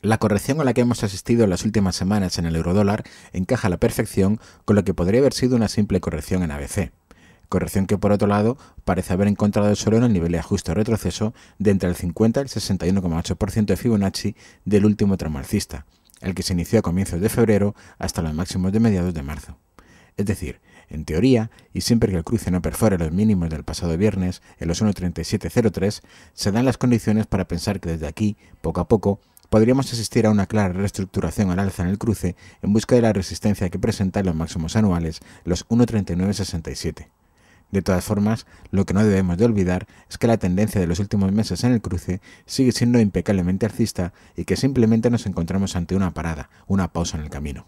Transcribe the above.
La corrección a la que hemos asistido las últimas semanas en el eurodólar encaja a la perfección con lo que podría haber sido una simple corrección en ABC. Corrección que, por otro lado, parece haber encontrado solo en el nivel de ajuste o retroceso de entre el 50 y el 61,8% de Fibonacci del último tramo el que se inició a comienzos de febrero hasta los máximos de mediados de marzo. Es decir, en teoría, y siempre que el cruce no perfore los mínimos del pasado viernes en los 1.3703, se dan las condiciones para pensar que desde aquí, poco a poco, podríamos asistir a una clara reestructuración al alza en el cruce en busca de la resistencia que presentan los máximos anuales, los 1.3967. De todas formas, lo que no debemos de olvidar es que la tendencia de los últimos meses en el cruce sigue siendo impecablemente alcista y que simplemente nos encontramos ante una parada, una pausa en el camino.